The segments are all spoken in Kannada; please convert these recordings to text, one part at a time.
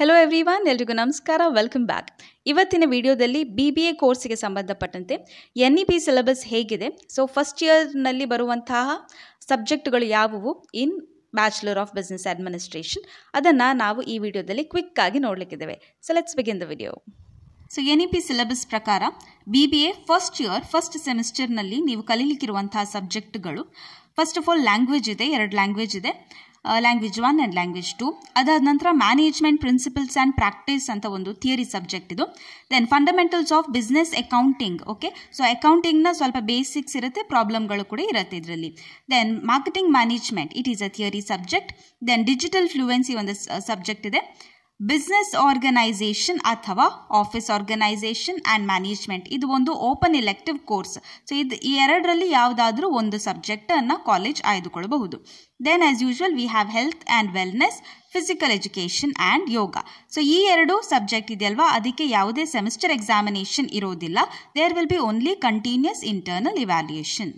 ಹೆಲೋ ವನ್ ಎಲ್ರಿಗೂ ನಮಸ್ಕಾರ ವೆಲ್ಕಮ್ ಬ್ಯಾಕ್ ಇವತ್ತಿನ ವಿಡಿಯೋದಲ್ಲಿ ಬಿ ಬಿ ಎ ಕೋರ್ಸ್ಗೆ ಸಂಬಂಧಪಟ್ಟಂತೆ ಎನ್ ಇ ಪಿ ಸಿಲೆಬಸ್ ಹೇಗಿದೆ ಸೊ ಫಸ್ಟ್ ಇಯರ್ನಲ್ಲಿ ಬರುವಂತಹ ಸಬ್ಜೆಕ್ಟ್ಗಳು ಯಾವುವು in bachelor of business administration ಅದನ್ನು ನಾವು ಈ ವಿಡಿಯೋದಲ್ಲಿ ಕ್ವಿಕ್ ಆಗಿ ನೋಡಲಿಕ್ಕಿದ್ದೇವೆ so let's begin the video so N E P syllabus ಪ್ರಕಾರ B B A first year first ಸೆಮಿಸ್ಟರ್ನಲ್ಲಿ ನೀವು ಕಲೀಲಿಕ್ಕಿರುವಂತಹ ಸಬ್ಜೆಕ್ಟ್ಗಳು ಫಸ್ಟ್ ಆಫ್ ಆಲ್ ಲ್ಯಾಂಗ್ವೇಜ್ ಇದೆ ಎರಡು ಲ್ಯಾಂಗ್ವೇಜ್ ಇದೆ language one and language two ಅದಾದ ನಂತರ ಮ್ಯಾನೇಜ್ಮೆಂಟ್ ಪ್ರಿನ್ಸಿಪಲ್ಸ್ ಆ್ಯಂಡ್ ಪ್ರಾಕ್ಟೀಸ್ ಅಂತ ಒಂದು ಥಿಯರಿ ಸಬ್ಜೆಕ್ಟ್ ಇದು then fundamentals of business accounting okay so ಅಕೌಂಟಿಂಗ್ನ ಸ್ವಲ್ಪ ಬೇಸಿಕ್ಸ್ ಇರುತ್ತೆ ಪ್ರಾಬ್ಲಮ್ಗಳು ಕೂಡ ಇರುತ್ತೆ ಇದರಲ್ಲಿ then marketing management it is a theory subject then digital fluency ಒಂದು ಸಬ್ಜೆಕ್ಟ್ ಇದೆ ಬಿಸ್ನೆಸ್ ಆರ್ಗನೈಸೇಷನ್ ಅಥವಾ ಆಫೀಸ್ ಆರ್ಗನೈಸೇಷನ್ ಆ್ಯಂಡ್ ಮ್ಯಾನೇಜ್ಮೆಂಟ್ ಇದು ಒಂದು ಓಪನ್ ಇಲೆಕ್ಟಿವ್ ಕೋರ್ಸ್ ಸೊ ಇದು ಈ ಎರಡರಲ್ಲಿ ಯಾವುದಾದ್ರೂ ಒಂದು ಸಬ್ಜೆಕ್ಟನ್ನು ಕಾಲೇಜ್ ಆಯ್ದುಕೊಳ್ಳಬಹುದು then as usual we have health and wellness physical education and yoga so ಈ ಎರಡು ಸಬ್ಜೆಕ್ಟ್ ಇದೆಯಲ್ವಾ ಅದಕ್ಕೆ ಯಾವುದೇ ಸೆಮಿಸ್ಟರ್ ಎಕ್ಸಾಮಿನೇಷನ್ ಇರೋದಿಲ್ಲ there will be only continuous internal evaluation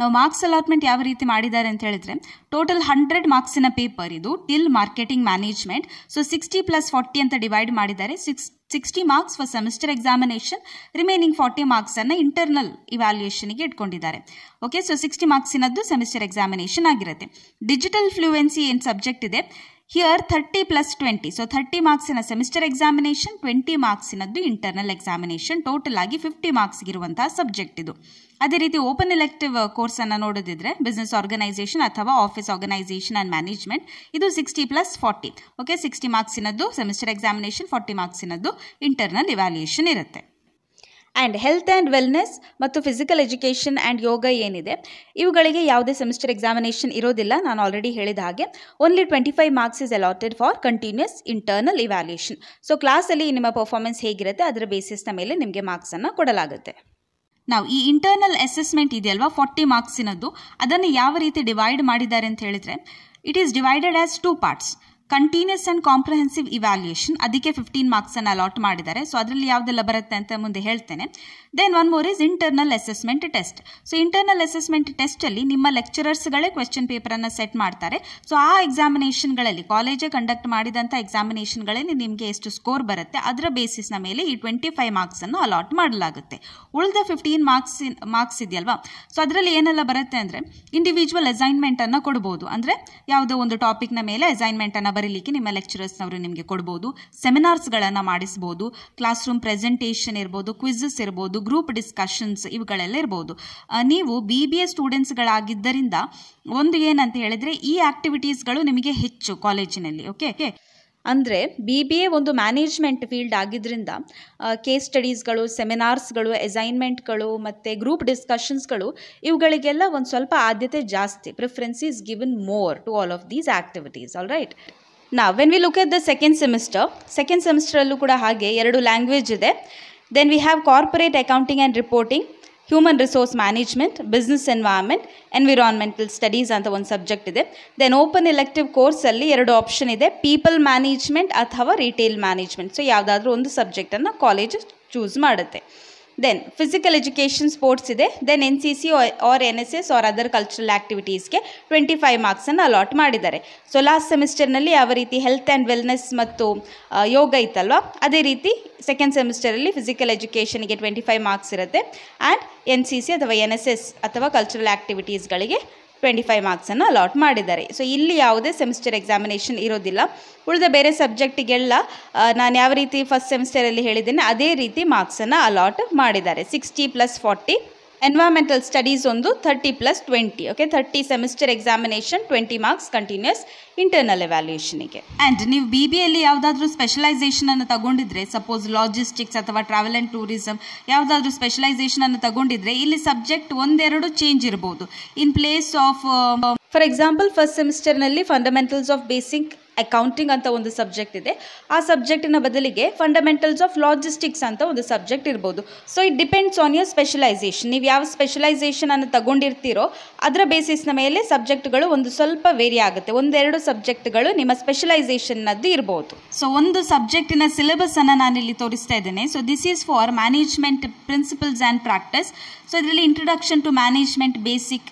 ನಾವು ಮಾರ್ಕ್ಸ್ ಅಲಾಟ್ಮೆಂಟ್ ಯಾವ ರೀತಿ ಮಾಡಿದ್ದಾರೆ ಅಂತ ಹೇಳಿದ್ರೆ ಟೋಟಲ್ ಹಂಡ್ರೆಡ್ ಮಾರ್ಕ್ಸಿನ ಪೇಪರ್ ಇದು till marketing management so sixty plus forty ಅಂತ ಡಿವೈಡ್ ಮಾಡಿದ್ದಾರೆ six sixty marks for semester examination remaining forty ಮಾರ್ಕ್ಸನ್ನು ಇಂಟರ್ನಲ್ ಇವ್ಯಾಲ್ಯೂಯೇಷನ್ಗೆ ಇಟ್ಕೊಂಡಿದ್ದಾರೆ ಓಕೆ ಸೊ ಸಿಕ್ಸ್ಟಿ ಮಾರ್ಕ್ಸಿನದ್ದು ಸೆಮಿಸ್ಟರ್ ಎಕ್ಸಾಮಿನೇಷನ್ ಆಗಿರುತ್ತೆ ಡಿಜಿಟಲ್ ಫ್ಲೂಯೆನ್ಸಿ ಏನು ಸಬ್ಜೆಕ್ಟ್ ಇದೆ here thirty plus twenty so thirty ಮಾರ್ಕ್ಸಿನ ಸೆಮಿಸ್ಟರ್ ಎಕ್ಸಾಮಿನೇಷನ್ ಟ್ವೆಂಟಿ ಮಾರ್ಕ್ಸಿನದ್ದು ಇಂಟರ್ನಲ್ ಎಕ್ಸಾಮಿನೇಷನ್ ಟೋಟಲ್ ಆಗಿ ಫಿಫ್ಟಿ ಮಾರ್ಕ್ಸ್ಗಿರುವಂತಹ ಸಬ್ಜೆಕ್ಟ್ ಇದು ಅದೇ ರೀತಿ ಓಪನ್ ಎಲೆಕ್ಟಿವ್ ಕೋರ್ಸನ್ನು ನೋಡೋದಿದ್ರೆ ಬಿಸ್ನೆಸ್ ಆರ್ಗನೈಸೇಷನ್ ಅಥವಾ ಆಫೀಸ್ ಆರ್ಗನೈಸೇಷನ್ ಆ್ಯಂಡ್ ಮ್ಯಾನೇಜ್ಮೆಂಟ್ ಇದು sixty plus forty okay sixty ಮಾರ್ಕ್ಸಿನದ್ದು ಸೆಮಿಸ್ಟರ್ ಎಕ್ಸಾಮಿನೇಷನ್ ಫಾರ್ಟಿ ಮಾರ್ಕ್ಸಿನದ್ದು ಇಂಟರ್ನಲ್ ಇವ್ಯಾಲ್ಯೂಯೇಷನ್ ಇರುತ್ತೆ ಆ್ಯಂಡ್ ಹೆಲ್ತ್ ಆ್ಯಂಡ್ ವೆಲ್ನೆಸ್ ಮತ್ತು ಫಿಸಿಕಲ್ ಎಜುಕೇಷನ್ ಆ್ಯಂಡ್ ಯೋಗ ಏನಿದೆ ಇವುಗಳಿಗೆ ಯಾವುದೇ ಸೆಮಿಸ್ಟರ್ ಎಕ್ಸಾಮಿನೇಷನ್ ಇರೋದಿಲ್ಲ ನಾನು ಆಲ್ರೆಡಿ ಹೇಳಿದ ಹಾಗೆ only twenty five marks is allotted for continuous internal evaluation so ಕ್ಲಾಸಲ್ಲಿ ನಿಮ್ಮ ಪರ್ಫಾರ್ಮೆನ್ಸ್ ಹೇಗಿರುತ್ತೆ ಅದರ ಬೇಸಿಸ್ನ ಮೇಲೆ ನಿಮಗೆ ಮಾರ್ಕ್ಸನ್ನು ಕೊಡಲಾಗುತ್ತೆ ನಾವು ಈ ಇಂಟರ್ನಲ್ ಅಸೆಸ್ಮೆಂಟ್ ಇದೆಯಲ್ವಾ ಫಾರ್ಟಿ ಮಾರ್ಕ್ಸಿನದ್ದು ಅದನ್ನು ಯಾವ ರೀತಿ ಡಿವೈಡ್ ಮಾಡಿದ್ದಾರೆ ಅಂತ ಹೇಳಿದರೆ it is divided as two parts continuous and comprehensive evaluation ಅದಕ್ಕೆ ಫಿಫ್ಟೀನ್ ಮಾರ್ಕ್ಸನ್ನು ಅಲಾಟ್ ಮಾಡಿದ್ದಾರೆ ಸೊ ಅದರಲ್ಲಿ ಯಾವುದೆಲ್ಲ ಬರುತ್ತೆ ಅಂತ ಮುಂದೆ ಹೇಳ್ತೇನೆ then one more is internal assessment test so internal assessment ಟೆಸ್ಟಲ್ಲಿ ನಿಮ್ಮ ಲೆಕ್ಚರರ್ಸ್ಗಳೇ ಕ್ವೆಶ್ಚನ್ ಪೇಪರನ್ನು ಸೆಟ್ ಮಾಡ್ತಾರೆ ಸೊ ಆ ಎಕ್ಸಾಮಿನೇಷನ್ಗಳಲ್ಲಿ ಕಾಲೇಜೇ ಕಂಡಕ್ಟ್ ಮಾಡಿದಂಥ ಎಕ್ಸಾಮಿನೇಷನ್ಗಳಲ್ಲಿ ನಿಮಗೆ ಎಷ್ಟು ಸ್ಕೋರ್ ಬರುತ್ತೆ ಅದರ ಬೇಸಿಸ್ನ ಮೇಲೆ ಈ ಟ್ವೆಂಟಿ ಫೈವ್ ಮಾರ್ಕ್ಸನ್ನು ಅಲಾಟ್ ಮಾಡಲಾಗುತ್ತೆ ಉಳಿದ ಫಿಫ್ಟೀನ್ ಮಾರ್ಕ್ಸ್ ಮಾರ್ಕ್ಸ್ ಇದೆಯಲ್ವಾ ಸೊ ಅದರಲ್ಲಿ ಏನೆಲ್ಲ ಬರುತ್ತೆ ಅಂದರೆ ಇಂಡಿವಿಜುವಲ್ ಅಸೈನ್ಮೆಂಟನ್ನು ಕೊಡ್ಬೋದು ಅಂದರೆ ಯಾವುದೋ ಒಂದು ಟಾಪಿಕ್ನ ಮೇಲೆ ಅಸೈನ್ಮೆಂಟನ್ನು ಬರೀಲಿಕ್ಕೆ ನಿಮ್ಮ ಲೆಕ್ಚರರ್ಸ್ನವರು ನಿಮಗೆ ಕೊಡ್ಬೋದು ಸೆಮಿನಾರ್ಸ್ಗಳನ್ನು ಮಾಡಿಸ್ಬೋದು ಕ್ಲಾಸ್ ರೂಮ್ ಪ್ರೆಸೆಂಟೇಷನ್ ಇರ್ಬೋದು ಕ್ವಿಝಸ್ ಇರ್ಬೋದು ಗ್ರೂಪ್ ಡಿಸ್ಕಷನ್ಸ್ ಇವುಗಳೆಲ್ಲ ಇರ್ಬೋದು ನೀವು ಬಿ ಬಿ ಎ ಸ್ಟೂಡೆಂಟ್ಸ್ಗಳಾಗಿದ್ದರಿಂದ ಒಂದು ಏನಂತ ಹೇಳಿದರೆ ಈ ಆ್ಯಕ್ಟಿವಿಟೀಸ್ಗಳು ನಿಮಗೆ ಹೆಚ್ಚು ಕಾಲೇಜಿನಲ್ಲಿ ಓಕೆ ಓಕೆ ಅಂದರೆ ಬಿ ಬಿ ಎ ಒಂದು ಮ್ಯಾನೇಜ್ಮೆಂಟ್ ಫೀಲ್ಡ್ ಆಗಿದ್ದರಿಂದ ಕೇಸ್ ಸ್ಟಡೀಸ್ಗಳು ಸೆಮಿನಾರ್ಸ್ಗಳು ಎಸೈನ್ಮೆಂಟ್ಗಳು ಮತ್ತು ಗ್ರೂಪ್ ಡಿಸ್ಕಷನ್ಸ್ಗಳು ಇವುಗಳಿಗೆಲ್ಲ ಒಂದು ಸ್ವಲ್ಪ ಆದ್ಯತೆ ಜಾಸ್ತಿ preference is given more to all of these activities all right ನಾವು when we look at the second semester second ಸೆಮಿಸ್ಟರಲ್ಲೂ ಕೂಡ ಹಾಗೆ ಎರಡು ಲ್ಯಾಂಗ್ವೇಜ್ ಇದೆ then we have corporate accounting and reporting human resource management business environment environmental studies ಅಂತ ಒಂದು ಸಬ್ಜೆಕ್ಟ್ ಇದೆ ದೆನ್ ಓಪನ್ ಎಲೆಕ್ಟಿವ್ ಕೋರ್ಸಲ್ಲಿ ಎರಡು ಆಪ್ಷನ್ ಇದೆ ಪೀಪಲ್ ಮ್ಯಾನೇಜ್ಮೆಂಟ್ ಅಥವಾ ರಿಟೇಲ್ ಮ್ಯಾನೇಜ್ಮೆಂಟ್ ಸೊ ಯಾವುದಾದ್ರೂ ಒಂದು ಸಬ್ಜೆಕ್ಟನ್ನು ಕಾಲೇಜ್ ಚೂಸ್ ಮಾಡುತ್ತೆ ದೆನ್ ಫಿಸಿಕಲ್ ಎಜುಕೇಷನ್ ಸ್ಪೋರ್ಟ್ಸ್ ಇದೆ then N C C or N S S or other cultural ಆ್ಯಕ್ಟಿವಿಟೀಸ್ಗೆ ಟ್ವೆಂಟಿ ಫೈವ್ ಮಾರ್ಕ್ಸನ್ನು ಅಲಾಟ್ ಮಾಡಿದ್ದಾರೆ ಸೊ ಲಾಸ್ಟ್ ಸೆಮಿಸ್ಟರ್ನಲ್ಲಿ ಯಾವ ರೀತಿ ಹೆಲ್ತ್ ಆ್ಯಂಡ್ ವೆಲ್ನೆಸ್ ಮತ್ತು ಯೋಗ ಇತ್ತಲ್ವ ಅದೇ ರೀತಿ ಸೆಕೆಂಡ್ ಸೆಮಿಸ್ಟರಲ್ಲಿ ಫಿಸಿಕಲ್ ಎಜುಕೇಷನ್ಗೆ ಟ್ವೆಂಟಿ ಫೈವ್ ಮಾರ್ಕ್ಸ್ ಇರುತ್ತೆ ಆ್ಯಂಡ್ ಎನ್ ಸಿ ಸಿ ಅಥವಾ ಎನ್ ಎಸ್ ಎಸ್ ಅಥವಾ ಕಲ್ಚರಲ್ ಆ್ಯಕ್ಟಿವಿಟೀಸ್ಗಳಿಗೆ ಟ್ವೆಂಟಿ ಫೈವ್ ಮಾರ್ಕ್ಸನ್ನು ಅಲಾಟ್ ಮಾಡಿದ್ದಾರೆ ಸೊ ಇಲ್ಲಿ ಯಾವುದೇ ಸೆಮಿಸ್ಟರ್ ಎಕ್ಸಾಮಿನೇಷನ್ ಇರೋದಿಲ್ಲ ಉಳಿದ ಬೇರೆ ಸಬ್ಜೆಕ್ಟಿಗೆಲ್ಲ ನಾನು ಯಾವ ರೀತಿ ಫಸ್ಟ್ ಸೆಮಿಸ್ಟರಲ್ಲಿ ಹೇಳಿದ್ದೇನೆ ಅದೇ ರೀತಿ ಮಾರ್ಕ್ಸನ್ನು ಅಲಾಟ್ ಮಾಡಿದ್ದಾರೆ sixty plus forty environmental studies ಒಂದು thirty plus twenty okay thirty semester examination twenty marks continuous internal ಎವ್ಯಾಲ್ಯೂಷನಿಗೆ ಆ್ಯಂಡ್ ನೀವು ಬಿ ಬಿ ಎಲ್ಲಿ ಯಾವುದಾದ್ರೂ ಸ್ಪೆಷಲೈಸೇಷನನ್ನು ತಗೊಂಡಿದ್ರೆ ಸಪೋಸ್ ಲಾಜಿಸ್ಟಿಕ್ಸ್ ಅಥವಾ ಟ್ರಾವೆಲ್ ಆ್ಯಂಡ್ ಟೂರಿಸಮ್ ಯಾವುದಾದ್ರೂ ಸ್ಪೆಷಲೈಸೇಷನನ್ನು ತಗೊಂಡಿದ್ರೆ ಇಲ್ಲಿ ಸಬ್ಜೆಕ್ಟ್ ಒಂದೆರಡು ಚೇಂಜ್ ಇರ್ಬೋದು in place of for example first ಸೆಮಿಸ್ಟರ್ನಲ್ಲಿ ಫಂಡಮೆಂಟಲ್ಸ್ ಆಫ್ ಬೇಸಿಕ್ ಅಕೌಂಟಿಂಗ್ ಅಂತ ಒಂದು ಸಬ್ಜೆಕ್ಟ್ ಇದೆ ಆ ಸಬ್ಜೆಕ್ಟಿನ ಬದಲಿಗೆ ಫಂಡಮೆಂಟಲ್ಸ್ ಆಫ್ ಲಾಜಿಸ್ಟಿಕ್ಸ್ ಅಂತ ಒಂದು ಸಬ್ಜೆಕ್ಟ್ ಇರ್ಬೋದು so it depends on your specialization ನೀವು ಯಾವ ಸ್ಪೆಷಲೈಸೇಷನ್ ಅನ್ನು ತಗೊಂಡಿರ್ತೀರೋ ಅದರ ಬೇಸಿಸ್ನ ಮೇಲೆ ಸಬ್ಜೆಕ್ಟ್ಗಳು ಒಂದು ಸ್ವಲ್ಪ ವೇರಿ ಆಗುತ್ತೆ ಒಂದೆರಡು ಸಬ್ಜೆಕ್ಟ್ಗಳು ನಿಮ್ಮ ಸ್ಪೆಷಲೈಸೇಷನ್ನದ್ದು ಇರ್ಬೋದು ಸೊ ಒಂದು ಸಬ್ಜೆಕ್ಟಿನ ನಾನು ಇಲ್ಲಿ ತೋರಿಸ್ತಾ ಇದ್ದೇನೆ so this is for management principles and practice so ಇದರಲ್ಲಿ introduction to management basic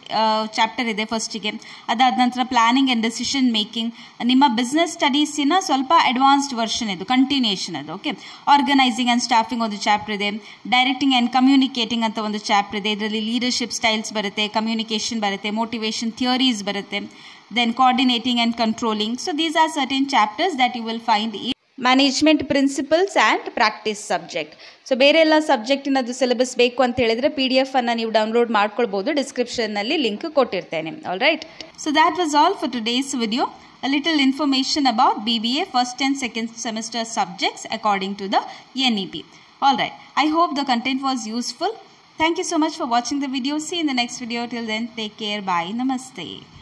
chapter ಇದೆ ಫಸ್ಟಿಗೆ ಅದಾದ ನಂತರ ಪ್ಲಾನಿಂಗ್ ಆ್ಯಂಡ್ ಡಿಸಿಷನ್ ಮೇಕಿಂಗ್ ನಿಮ್ಮ ಬಿಸ್ನೆಸ್ ಬಿಸ್ನೆಸ್ ಸ್ಟಡೀಸಿನ ಸ್ವಲ್ಪ ಅಡ್ವಾನ್ಸ್ಡ್ ವರ್ಷನ್ ಇದು ಕಂಟಿನ್ಯೂಷನ್ ಅದು ಓಕೆ ಆರ್ಗನೈಸಿಂಗ್ ಆ್ಯಂಡ್ ಸ್ಟಾಫಿಂಗ್ ಒಂದು ಚಾಪ್ಟರ್ ಇದೆ ಡೈರೆಕ್ಟಿಂಗ್ ಆ್ಯಂಡ್ ಕಮ್ಯುನಿಕೇಟಿಂಗ್ ಅಂತ ಒಂದು ಚಾಪ್ಟರ್ ಇದೆ ಇದರಲ್ಲಿ ಲೀಡರ್ಶಿಪ್ ಸ್ಟೈಲ್ಸ್ ಬರುತ್ತೆ ಕಮ್ಯುನಿಕೇಷನ್ ಬರುತ್ತೆ ಮೋಟಿವೇಶನ್ ಥಿಯರೀಸ್ ಬರುತ್ತೆ then coordinating and controlling so these are certain chapters that you will find ಈ management principles and practice subject so ಬೇರೆ ಎಲ್ಲ ಸಬ್ಜೆಕ್ಟಿನದು ಸಿಲೆಬಸ್ ಬೇಕು ಅಂತ ಹೇಳಿದ್ರೆ ಪಿ ಡಿ ನೀವು ಡೌನ್ಲೋಡ್ ಮಾಡ್ಕೊಳ್ಬೋದು ನಲ್ಲಿ ಲಿಂಕ್ ಕೊಟ್ಟಿರ್ತೇನೆ all right so that was all for today's video a little information about BBA first and second semester subjects according to the NEP. Alright, I hope the content was useful. Thank you so much for watching the video. See you in the next video. Till then, take care. Bye. Namaste.